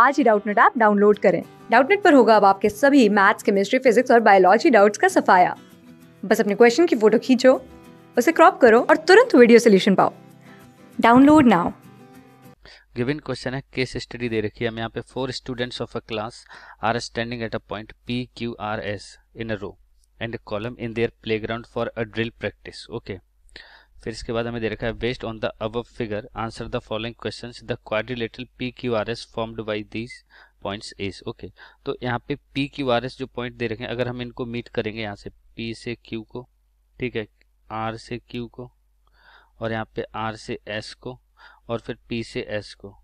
आज ही Doubtnut app download करें डाउटनेट पर होगा अब आपके सभी मैथ्स केमिस्ट्री फिजिक्स और बायोलॉजी डाउट्स का सफाया बस अपने क्वेश्चन की फोटो खींचो उसे क्रॉप करो और तुरंत वीडियो सोल्यूशन पाओ डाउनलोड नाउ गिवन क्वेश्चन है केस स्टडी दे रखी है हम यहाँ पे four students of a class are standing at a point P Q R S in a row and column in their playground for a drill practice okay फिर इसके बाद हमें दे रखा है based on the above figure answer the following question the quadrilateral P Q R S formed by these points okay तो यहाँ पे पी क्यू आर एस जो पॉइंट दे रखे हैं अगर हम इनको मीट करेंगे यहाँ से पी से क्यू को ठीक है आर से क्यू को और यहाँ पे आर से एस को और फिर पी से एस को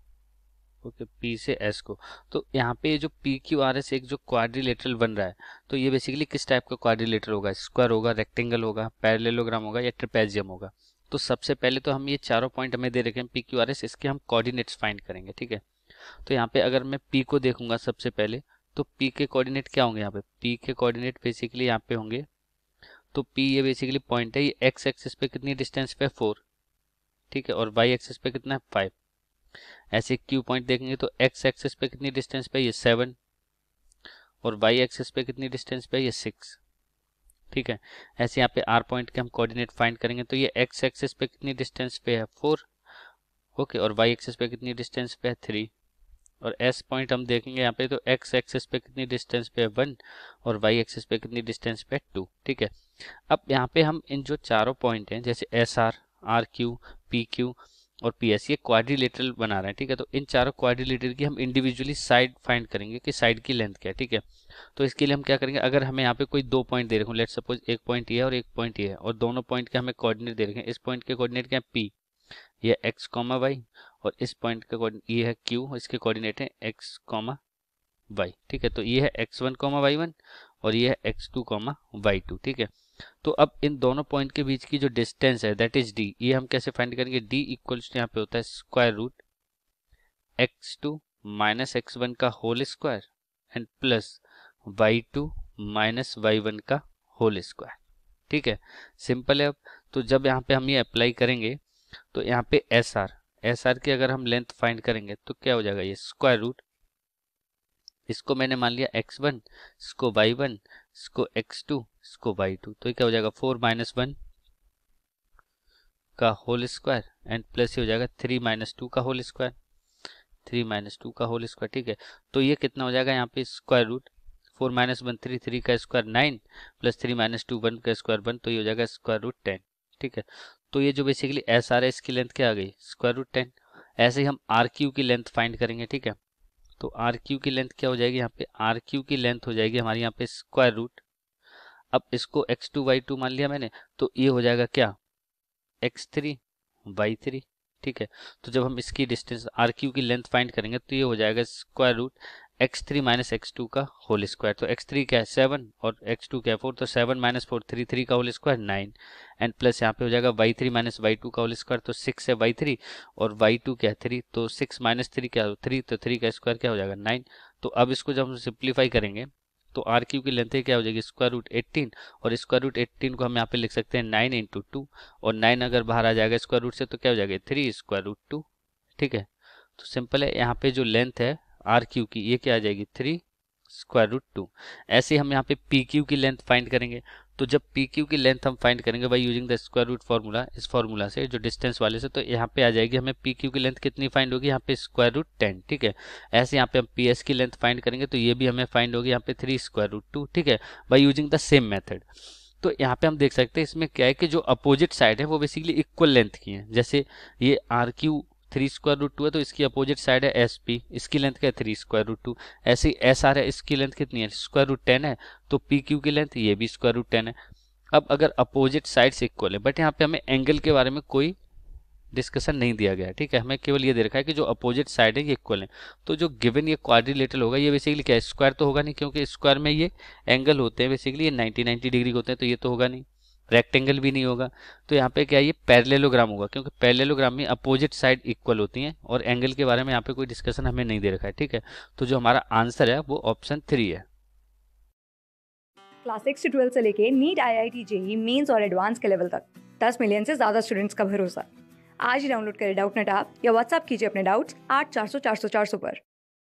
ओके पी से एस को तो यहाँ पे जो पी क्यू आर एस एक जो क्वाड्रिलेटरल बन रहा है तो ये बेसिकली किस टाइप का क्वाड्रिलेटर होगा स्क्वायर होगा रेक्टेंगल होगा पैरेललोग्राम होगा या ट्रिपेजियम होगा तो सबसे पहले तो हम ये चारों पॉइंट हमें दे रखे हैं पी क्यू आर एस इसके हम कोऑर्डिनेट्स फाइंड करेंगे ठीक है तो यहाँ पे अगर मैं पी को देखूंगा सबसे पहले तो पी के कोऑर्डिनेट क्या होंगे यहाँ पे पी के कोऑर्डिनेट बेसिकली यहाँ पे होंगे तो पी ये बेसिकली पॉइंट है ये एक्स एक्सिस पे कितनी डिस्टेंस पे फोर ठीक है और वाई एक्सिस पे कितना है फाइव ऐसे क्यू पॉइंट देखेंगे तो एक्स एक्सेस पे कितनी डिस्टेंस पे ये सेवन और वाई एक्सेस पे कितनी डिस्टेंस पे ये सिक्स ठीक है ऐसे यहाँ पे आर पॉइंट के हम कोऑर्डिनेट फाइंड करेंगे तो ये एक्स एक्सेस पे कितनी डिस्टेंस पे है फोर ओके और वाई एक्सेस पे कितनी डिस्टेंस पे है थ्री और एस पॉइंट हम देखेंगे यहाँ पे तो एक्स एक्सेस पे कितनी डिस्टेंस पे है वन और वाई एक्सेस पे कितनी डिस्टेंस पे है टू ठीक है अब यहाँ पे हम इन जो चारों पॉइंट हैं जैसे S R R Q P Q और पी एस ये क्वारिलेटर बना रहे हैं ठीक है तो इन चारों क्वारिलेटर की हम इंडिविजुअली साइड फाइंड करेंगे कि साइड की लेंथ क्या है ठीक है तो इसके लिए हम क्या करेंगे अगर हमें यहाँ पे कोई दो पॉइंट दे रखे लेट सपोज एक पॉइंट ये और एक पॉइंट ये है और दोनों पॉइंट के हमें कोऑर्डिनेट दे रखे हैं इस पॉइंट के कोऑर्डिनेट क्या है पी ये एक्स कॉमा वाई और इस पॉइंट का ये है क्यू इसके कोऑर्डिनेट है एक्स कॉमा वाई ठीक है तो ये है X one comma Y one और ये है X two comma Y two ठीक है तो अब इन दोनों पॉइंट के बीच की जो डिस्टेंस है दैट इज डी ये हम कैसे फाइंड करेंगे डी इक्वल्स यहाँ पे होता है square root X two minus X one का whole square and plus Y two minus Y one का होल स्क्वायर ठीक है सिंपल है अब तो जब यहाँ पे हम ये अप्लाई करेंगे तो यहाँ पे एस आर एस आर की अगर हम लेंथ फाइंड करेंगे तो क्या हो जाएगा ये स्क्वायर रूट इसको मैंने मान लिया एक्स वन इसको वाई वन इसको एक्स टू इसको वाई टू तो क्या हो जाएगा फोर माइनस वन का होल स्क्वायर एंड प्लस ये हो जाएगा थ्री माइनस टू का whole square three minus two का होल स्क्वायर ठीक है तो ये कितना हो जाएगा यहाँ पे square root four minus one three three का square nine plus three minus two one का स्क्वायर वन तो ये हो जाएगा स्क्वायर रूट टेन ठीक है तो ये जो बेसिकली एस आर है इसकी लेंथ क्या आ गई स्क्वायर रूट टेन ऐसे ही हम आर क्यू की लेंथ फाइंड करेंगे ठीक है तो आर क्यू की लेंथ क्या हो जाएगी यहाँ पे आर क्यू की लेंथ हो जाएगी हमारे यहाँ पे स्क्वायर रूट अब इसको एक्स टू वाई टू मान लिया मैंने तो ये हो जाएगा क्या एक्स थ्री वाई थ्री ठीक है तो जब हम इसकी डिस्टेंस आर क्यू की लेंथ फाइंड करेंगे तो ये हो जाएगा square root X three minus X two का होल स्क्वायर तो एक्स थ्री क्या है सेवन और एक्स टू क्या है फोर तो seven minus four three three का whole square nine and plus यहाँ पे हो जाएगा Y three minus Y two का होल स्क्वायर तो सिक्स है वाई थ्री और वाई टू क्या है थ्री तो सिक्स माइनस थ्री क्या थ्री तो थ्री का स्क्वायर क्या हो जाएगा नाइन तो अब इसको जब हम सिंप्लीफाई करेंगे तो आर क्यू की लेंथ क्या हो जाएगी स्क्वायर रूट एट्टीन और स्क्वायर रूट एट्टीन को हम यहाँ पे लिख सकते हैं नाइन इंटू टू और नाइन अगर बाहर आ जाएगा स्क्वायर रूट से तो क्या हो जाएगा थ्री स्क्वायर रूट टू ठीक है तो सिंपल है यहाँ पे जो लेंथ है आर क्यू की ये क्या आ जाएगी थ्री स्क्वायर रूट टू ऐसे हम यहाँ पे पी क्यू की लेंथ फाइंड करेंगे तो जब पी क्यू की लेंथ हम फाइंड करेंगे by using the square root formula इस फार्मूला से जो डिस्टेंस वाले से तो यहाँ पे आ जाएगी हमें पी क्यू की लेंथ कितनी फाइंड होगी यहाँ पे स्क्वायर रूट टेन ठीक है ऐसे यहाँ पे हम पी एस की लेंथ फाइंड करेंगे तो ये भी हमें फाइंड होगी यहाँ पे थ्री स्क्वायर रूट टू ठीक है by using the same method तो यहाँ पे हम देख सकते हैं इसमें क्या है कि जो अपोजिट साइड है वो बेसिकली इक्वल लेंथ की है जैसे ये R Q three square root two है तो इसकी अपोजिट साइड है एस पी इसकी लेंथ क्या है थ्री स्क्वायर रूट टू ऐसे एस आर है इसकी लेंथ कितनी है स्क्वायर रूट टेन है तो पी क्यू की लेंथ ये भी स्क्वायर रूट टेन है अब अगर अपोजिट से इक्वल है बट यहाँ पे हमें एंगल के बारे में कोई डिस्कशन नहीं दिया गया ठीक है हमें केवल ये दे रखा है कि जो अपोजिट साइड है ये इक्वल है तो जो गिवन ये क्वाड्रिलेटरल होगा ये बेसिकली क्या स्क्वायर तो होगा नहीं क्योंकि स्क्वायर में ये एंगल होते हैं बेसिकली ये नाइन्टी नाइन्टी डिग्री होते हैं तो ये तो होगा नहीं रेक्टेंगल भी नहीं होगा तो यहाँ पे क्या ये पैरेलोग्राम होगा क्योंकि पैरेलोग्राम में अपोजिट साइड इक्वल होती हैं और एंगल के बारे में यहाँ पे कोई डिस्कशन हमें नहीं दे रखा है ठीक है तो जो हमारा आंसर है वो ऑप्शन थ्री है क्लास सिक्स से ट्वेल्थ से लेके NEET I I T JEE Mains और एडवांस के लेवल तक दस मिलियन से ज़्यादा स्टूडेंट्स का भरोसा आज ही डाउनलोड करें डाउट नेट आप या व्हाट्सअप कीजिए अपने डाउट्स आठ चार सौ चार सौ चार सौ पर